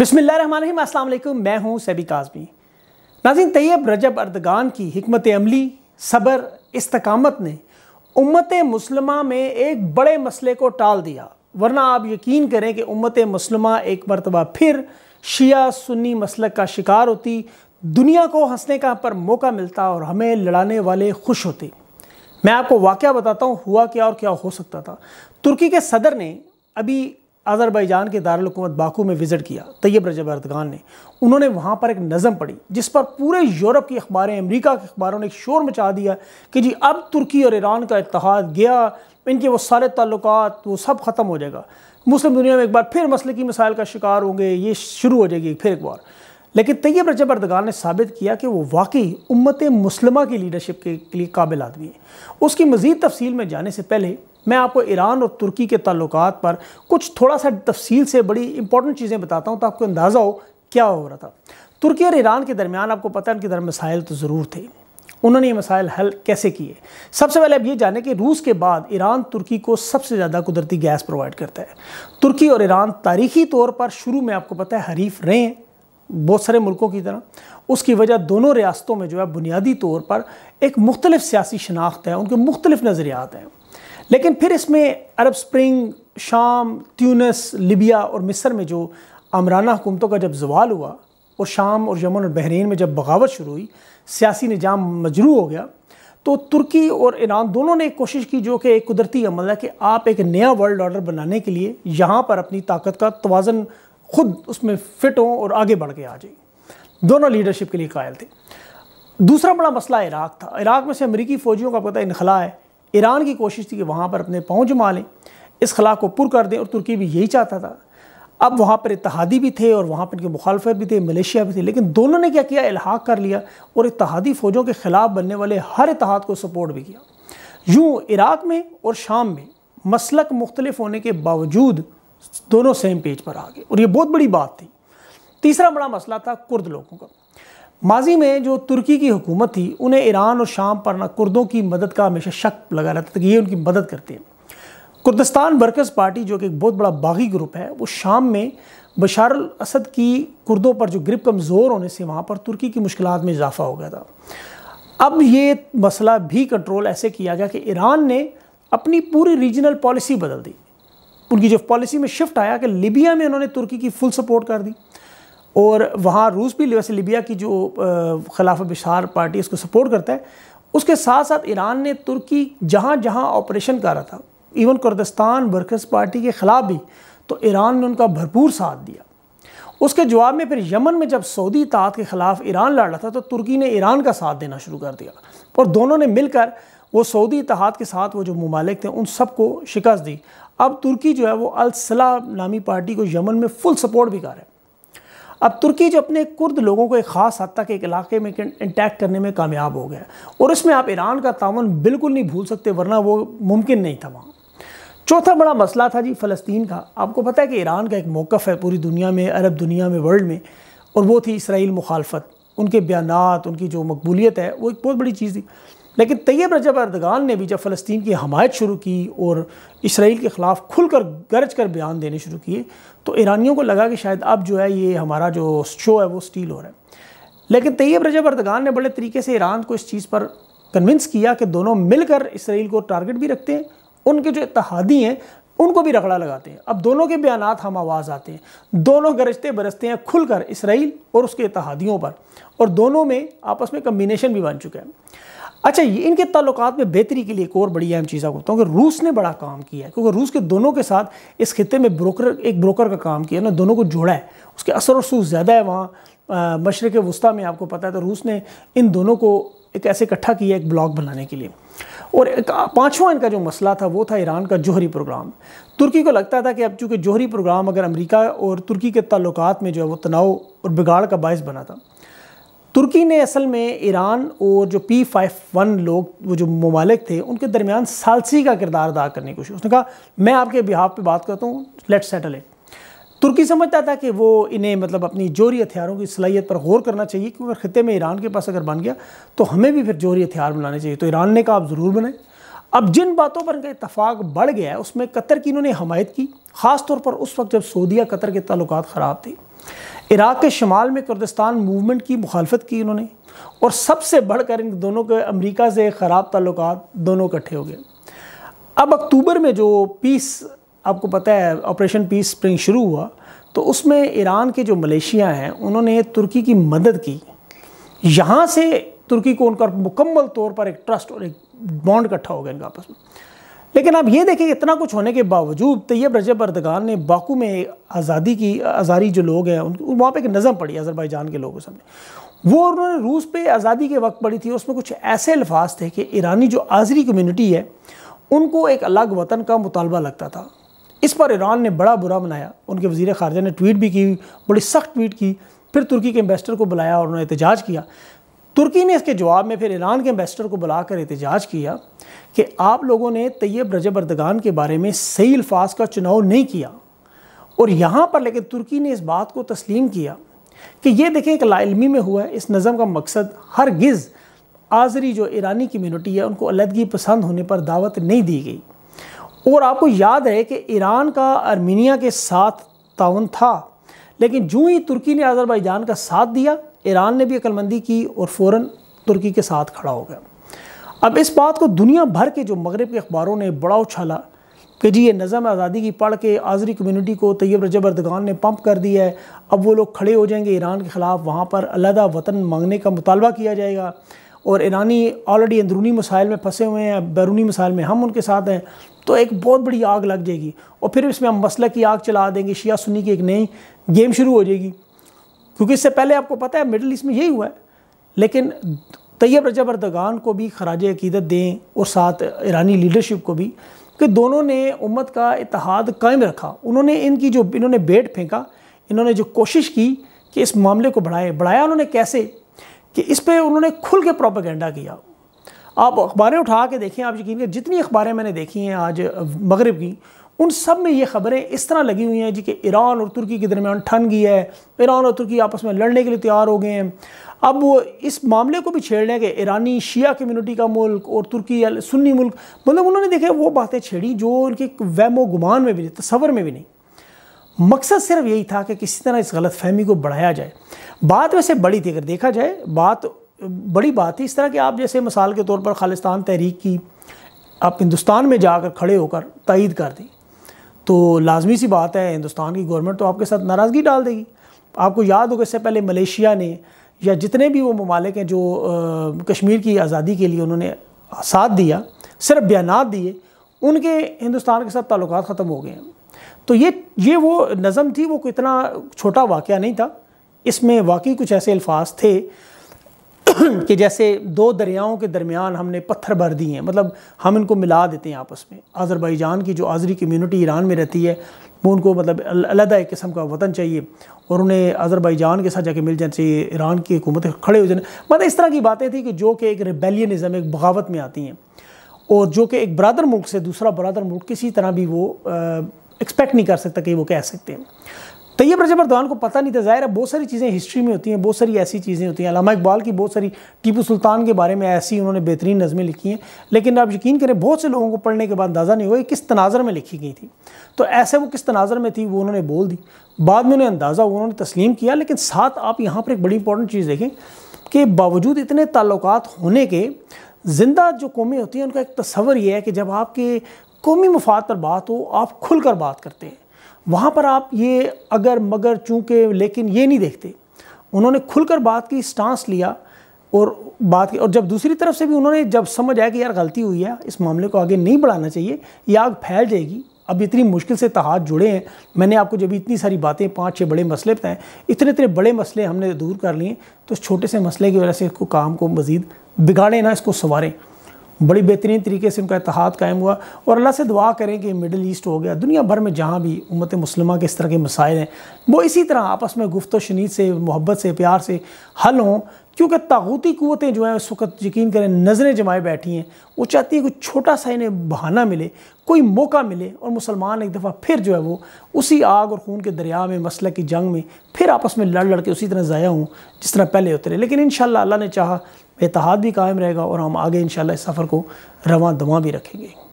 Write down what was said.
रही असल मैं हूँ सैबी काजमी नाजिन तैयब रजब अर्दगान की हमत अमली सबर इस्तकामत ने उम्मत मुसलमा में एक बड़े मसले को टाल दिया वरना आप यकीन करें कि उम्मत मुसलमा एक मरतबा फिर शिया सुन्नी मसलक का शिकार होती दुनिया को हंसने का पर मौका मिलता और हमें लड़ाने वाले खुश होते मैं आपको वाक़ बताता हूँ हुआ क्या और क्या हो सकता था तुर्की के सदर ने अभी अज़रबैजान के दारकूमत बाकू में विज़िट किया तैयब रजब अरदगान ने उन्होंने वहाँ पर एक नज़म पढ़ी जिस पर पूरे यूरोप की अखबारें अमरीका के अखबारों ने एक शोर मचा दिया कि जी अब तुर्की और ईरान का इतिहाद गया इनके वो सारे ताल्लुक वो सब ख़त्म हो जाएगा मुस्लिम दुनिया में एक बार फिर मसले की मिसाइल का शिकार होंगे ये शुरू हो जाएगी फिर एक बार लेकिन तैयब रजब अरदगान ने साबित किया कि वो वाकई उम्मत मुसलमा की लीडरशिप के लिए काबिल आदमी है उसकी मज़ीद तफसील में जाने से पहले मैं आपको ईरान और तुर्की के ताल्लुक पर कुछ थोड़ा सा तफसील से बड़ी इंपॉर्टेंट चीज़ें बताता हूँ तो आपको अंदाज़ा हो क्या हो रहा था तुर्की और ईरान के दरमियान आपको पता है उनके दर मसाइल तो ज़रूर थे उन्होंने ये मसाइल हल कैसे किए सबसे पहले अब ये जाने कि रूस के बाद ईरान तुर्की को सबसे ज़्यादा कुदरती गैस प्रोवाइड करता है तुर्की और ईरान तारीखी तौर पर शुरू में आपको पता है हरीफ रहे हैं बहुत सारे मुल्कों की तरह उसकी वजह दोनों रियासतों में जो है बुनियादी तौर पर एक मुख्तलिफ सियासी शनाख्त है उनके मुख्तलिफ नज़रियात हैं लेकिन फिर इसमें अरब स्प्रिंग शाम त्यूनस लिबिया और मिस्र में जो अमराना हुकूमतों का जब जवाल हुआ और शाम और यमन और बहरीन में जब बगावत शुरू हुई सियासी निजाम मजरू हो गया तो तुर्की और ईरान दोनों ने कोशिश की जो कि एक कुदरती अमल है कि आप एक नया वर्ल्ड ऑर्डर बनाने के लिए यहाँ पर अपनी ताकत का तोज़न खुद उसमें फिट हों और आगे बढ़ के आ जाए दोनों लीडरशिप के लिए कायल थे दूसरा बड़ा मसला इराक था इराक में से अमरीकी फ़ौजियों का पता इनखला है ईरान की कोशिश थी कि वहाँ पर अपने पहुँच जमा लें इस खला को पुर कर दें और तुर्की भी यही चाहता था अब वहाँ पर इतिहादी भी थे और वहाँ पर इनके मुखालफत भी थे मलेशिया भी थे लेकिन दोनों ने क्या किया इलाहा कर लिया और इतिहादी फ़ौजों के ख़िलाफ़ बनने वाले हर इतिहाद को सपोर्ट भी किया यूँ इराक़ में और शाम में मसलक मुख्तलिफ होने के बावजूद दोनों सेम पेज पर आ गए और ये बहुत बड़ी बात थी तीसरा बड़ा मसला था कुर्द लोगों का माजी में जो तुर्की की हुकूमत थी उन्हें ईरान और शाम पर ना कुर्दों की मदद का हमेशा शक लगा रहता था कि ये उनकी मदद करते हैं कुर्दस्तान वर्कर्स पार्टी जो कि एक बहुत बड़ा बागी ग्रुप है वो शाम में बशार असद की कुर्दों पर जो ग्रिप कमज़ोर होने से वहाँ पर तुर्की की मुश्किल में इजाफा हो गया था अब ये मसला भी कंट्रोल ऐसे किया गया कि ईरान ने अपनी पूरी रीजनल पॉलिसी बदल दी उनकी जो पॉलिसी में शिफ्ट आया कि लीबिया में उन्होंने तुर्की की फुल सपोर्ट कर दी और वहाँ रूस भी वैसे लिबिया की जो खिलाफ बिशार पार्टी उसको सपोर्ट करता है उसके साथ साथ ईरान ने तुर्की जहाँ जहाँ ऑपरेशन कर रहा था इवन कुर्दस्तान वर्कर्स पार्टी के ख़िलाफ़ भी तो ईरान ने उनका भरपूर साथ दिया उसके जवाब में फिर यमन में जब सऊदी तात के ख़िलाफ़ ईरान लड़ रहा था तो तुर्की ने ईरान का साथ देना शुरू कर दिया और दोनों ने मिलकर वो सऊदी इतिहाद के साथ वो जो ममालिक थे उन सबको शिकस्त दी अब तुर्की जो है वो अलसला नामी पार्टी को यमन में फुल सपोर्ट भी कर रहा है अब तुर्की जो अपने कुर्द लोगों को एक ख़ास हद तक एक इलाके में इंटैक्ट करने में कामयाब हो गया और उसमें आप ईरान का तावन बिल्कुल नहीं भूल सकते वरना वो मुमकिन नहीं था वहाँ चौथा बड़ा मसला था जी फ़लस्तीन का आपको पता है कि ईरान का एक मौक़ है पूरी दुनिया में अरब दुनिया में वर्ल्ड में और वो थी इसराइल मुखालफत उनके बयान उनकी जो मकबूलीत है वो एक बहुत बड़ी चीज़ थी लेकिन तैयब रजब अर्दगान ने भी जब फ़लस्तीन की हमायत शुरू की और इसराइल के ख़िलाफ़ खुल कर गरज कर बयान देने शुरू किए तो ईरानियों को लगा कि शायद अब जो है ये हमारा जो शो है वो स्टील हो रहा है लेकिन तैयब रजब अर्दगान ने बड़े तरीके से ईरान को इस चीज़ पर कन्विंस किया कि दोनों मिलकर इसराइल को टारगेट भी रखते हैं उनके जो इतहादी हैं उनको भी रगड़ा लगाते हैं अब दोनों के बयान हम आवाज़ आते हैं दोनों गरजते बरसते हैं खुलकर इसराइल और उसके इतहादियों पर और दोनों में आपस में कम्बिनेशन भी बन चुका है अच्छा ये इनके तल्लक में बेहतरी के लिए एक और बड़ी अहम चीज़ आपको बताऊँ कि रूस ने बड़ा काम किया है क्योंकि रूस के दोनों के साथ इस खत्े में ब्रोकर एक ब्रोकर का काम किया ना दोनों को जोड़ा है उसके असर सूस ज़्यादा है वहाँ मशरक़ वस्ती में आपको पता है तो रूस ने इन दोनों को एक ऐसे इकट्ठा किया एक ब्लॉक बनाने के लिए और पाँचवा इनका जो मसला था वो था ईरान का जोहरी प्रोग्राम तुर्की को लगता था कि अब चूँकि जोहरी प्रोग्राम अगर अमेरिका और तुर्की के ताल्लुकात में जो है वो तनाव और बिगाड़ का बायस बना था तुर्की ने असल में ईरान और जो पी फाइव वन लोग वो जो ममालिक थे उनके दरमियान सालसी का किरदार अदा करने की कोशिश उसने कहा मैं आपके बिहाफ पे बात करता हूँ लेट सेटल इट तुर्की समझता था कि वो इन्हें मतलब अपनी जोरी हथियारों की सलाहियत पर गौर करना चाहिए क्योंकि अगर ख़त्े में ईरान के पास अगर बन गया तो हमें भी फिर जोरी हथियार बनाने चाहिए तो ईरान ने कहा आप ज़रूर बनाएं अब जिन बातों पर इनका इतफाक़ बढ़ गया है उसमें कतर की इन्होंने हमायत की ख़ास तौर पर उस वक्त जब सऊदिया कतर के ताल्लुक ख़राब थे इराक़ के शुमाल में कुर्दिस्तान मूवमेंट की मुखालफत की इन्होंने और सबसे बढ़कर इन दोनों के अमेरिका से ख़राब ताल्लुक दोनों इकट्ठे हो गए अब अक्टूबर में जो पीस आपको पता है ऑपरेशन पीस स्प्रिंग शुरू हुआ तो उसमें ईरान के जो मलेशिया हैं उन्होंने तुर्की की मदद की यहाँ से तुर्की को उनका मुकम्मल तौर पर एक ट्रस्ट और एक बॉन्ड इकट्ठा हो गया इनका आपस में लेकिन आप ये देखें इतना कुछ होने के बावजूद तैयब रजब अर्दगान ने बाकू में आज़ादी की आज़ारी जो लोग हैं उनको वहाँ पर एक नज़म पढ़ी जान के लोगों सामने वो उन्होंने रूस पे आज़ादी के वक्त पढ़ी थी उसमें कुछ ऐसे अल्फाज थे कि ईरानी जो आज़री कम्यूनिटी है उनको एक अलग वतन का मुतालबा लगता था इस पर ईरान ने बड़ा बुरा बनाया उनके वजीर खारजा ने ट्वीट भी की बड़ी सख्त ट्वीट की फिर तुर्की के एम्बेसडर को बुलाया और उन्होंने एहतजाज किया तुर्की ने इसके जवाब में फिर ईरान के एम्बेसडर को बुलाकर एहतजाज किया कि आप लोगों ने तैयब रजब अर्दगान के बारे में सही अल्फाज का चुनाव नहीं किया और यहाँ पर लेकिन तुर्की ने इस बात को तस्लीम किया कि ये देखें एक लाइलमी में हुआ है इस नज़म का मकसद हर गिज़ आज़री जो ईरानी कम्यूनिटी है उनको अलहदगी पसंद होने पर दावत नहीं दी गई और आपको याद है कि ईरान का आर्मीनिया के साथ ताउन था लेकिन जूँ ही तुर्की ने आज़रबाईजान का साथ दिया ईरान ने भी अक्लमंदी की और फ़ौर तुर्की के साथ खड़ा हो गया अब इस बात को दुनिया भर के जो मगरब के अखबारों ने बड़ा उछाला कि जी ये नज़म आज़ादी की पढ़ के आज़री कम्यूनिटी को तैयब रजब अर्दगान ने पम्प कर दिया है अब वो लोग खड़े हो जाएंगे ईरान के ख़िलाफ़ वहाँ पर अलहदा वतन मांगने का मुतालबा किया जाएगा और ईरानी ऑलरेडी अंदरूनी मसाइल में फंसे हुए हैं बैरूनी मसाइल में हम उनके साथ हैं तो एक बहुत बड़ी आग लग जाएगी और फिर इसमें हम मसल की आग चला देंगे शिया सुन्नी की एक नई गेम शुरू हो जाएगी क्योंकि इससे पहले आपको पता है मिडल ईस्ट में यही हुआ है लेकिन तैयब रजब अरदगान को भी खराज अकीदत दें और साथ ईरानी लीडरशिप को भी कि दोनों ने उम्मत का इतिहाद कायम रखा उन्होंने इनकी जो इन्होंने बेट फेंका इन्होंने जो कोशिश की कि इस मामले को बढ़ाए बढ़ाया उन्होंने कैसे कि इस पर उन्होंने खुल के प्रोपागेंडा किया आप अखबारें उठा के देखें आप यकीन करें जितनी अखबारें मैंने देखी हैं आज मगरब की उन सब में ये खबरें इस तरह लगी हुई हैं जी कि ईरान और तुर्की के दरमियान ठन गई है ईरान और तुर्की आपस में लड़ने के लिए तैयार हो गए हैं अब वो इस मामले को भी छेड़ लें कि ईरानी शिया कम्युनिटी का मुल्क और तुर्की सुन्नी मुल्क मतलब उन्होंने देखे वो बातें छेड़ी जो उनके वहमो गुमान में भी नहीं तस्वर में भी नहीं मकसद सिर्फ यही था कि किसी तरह इस गलत फहमी को बढ़ाया जाए बात वैसे बड़ी थी अगर देखा जाए बात बड़ी बात थी इस तरह कि आप जैसे मिसाल के तौर पर खालिस्तान तहरीक की आप हिंदुस्तान में जाकर खड़े होकर तइद कर दी तो लाजमी सी बात है हिंदुस्तान की गवर्नमेंट तो आपके साथ नाराज़गी डाल देगी आपको याद होगा इससे पहले मलेशिया ने या जितने भी वो ममालिक हैं जो कश्मीर की आज़ादी के लिए उन्होंने साथ दिया सिर्फ बयान दिए उनके हिंदुस्तान के साथ ताल्लुक ख़त्म हो गए हैं तो ये ये वो नज़म थी वो इतना छोटा वाक़ नहीं था इसमें वाकई कुछ ऐसे अल्फाज थे कि जैसे दो दरियाओं के दरमियान हमने पत्थर भर दिए हैं मतलब हम इनको मिला देते हैं आपस में आज़रबाईजान की जो आज़री कम्यूनिटी ईरान में रहती है वो उनको मतलब अलहदा एक किस्म का वतन चाहिए और उन्हें आज़रबाईजान के साथ जाके मिल जाना चाहिए ईरान की हुकूमत खड़े हो जाने मतलब इस तरह की बातें थी कि जो कि एक रिबेलियनज़म एक बगावत में आती हैं और जो कि एक बरदर मुल्क से दूसरा बरदर मुल्क किसी तरह भी वो एक्सपेक्ट नहीं कर सकता कि वो कह सकते हैं तैयब तो प्रजा मरदान को पता नहीं था ज़ाहिर है बहुत सारी चीज़ें हिस्ट्री में होती हैं बहुत सारी ऐसी चीज़ें होती हैं अलामा इकबाल की बहुत सारी टीपू सुल्तान के बारे में ऐसी उन्होंने बेहतरीन नज़में लिखी हैं लेकिन आप यकीन करें बहुत से लोगों को पढ़ने के बाद अंदाज़ा नहीं हुआ किस तनाज़र में लिखी गई थी तो ऐसे वो किस तनाज़र में थी वो उन्होंने बोल दी बाद में उन्हें अंदाज़ा उन्होंने तस्लीम किया लेकिन साथ आप यहाँ पर एक बड़ी इंपॉर्टेंट चीज़ देखें कि बावजूद इतने ताल्लुक होने के ज़िंदा जो कौमें होती हैं उनका एक तस्वर यह है कि जब आपके कौमी मफाद पर बात हो आप खुल कर बात करते हैं वहाँ पर आप ये अगर मगर चूँकि लेकिन ये नहीं देखते उन्होंने खुलकर बात की स्टांस लिया और बात की और जब दूसरी तरफ से भी उन्होंने जब समझ आया कि यार गलती हुई है इस मामले को आगे नहीं बढ़ाना चाहिए ये आग फैल जाएगी अब इतनी मुश्किल से तहात जुड़े हैं मैंने आपको जब इतनी सारी बातें पाँच छः बड़े मसले बताएं इतने इतने बड़े मसले हमने दूर कर लिए तो इस छोटे से मसले की वजह से इसको काम को मज़ीद बिगाड़ें ना इसको संवारें बड़ी बेहतरीन तरीके से उनका इतिहाद कायम हुआ और अल्लाह से दुआ करें कि मिडल ईस्ट हो गया दुनिया भर में जहाँ भी उम्मत मुसलमा के इस तरह के मसाइल हैं वो इसी तरह आपस में गुफ्त शनीद से मोहब्बत से प्यार से हल हों क्योंकि तागूती क़वतें जो हैं उस वक्त यकीन करें नज़रें जमाए बैठी हैं वो चाहती हैं कोई छोटा सा इन्हें बहाना मिले कोई मौका मिले और मुसलमान एक दफ़ा फिर जो है वो उसी आग और खून के दरिया में मसल की जंग में फिर आपस में लड़ लड़ के उसी तरह ज़ाया हूँ जिस तरह पहले होते रहे लेकिन इन शाह ने चाह एतहाद भी कायम रहेगा और हम आगे इन शफ़र सफ़र को रवा दवा भी रखेंगे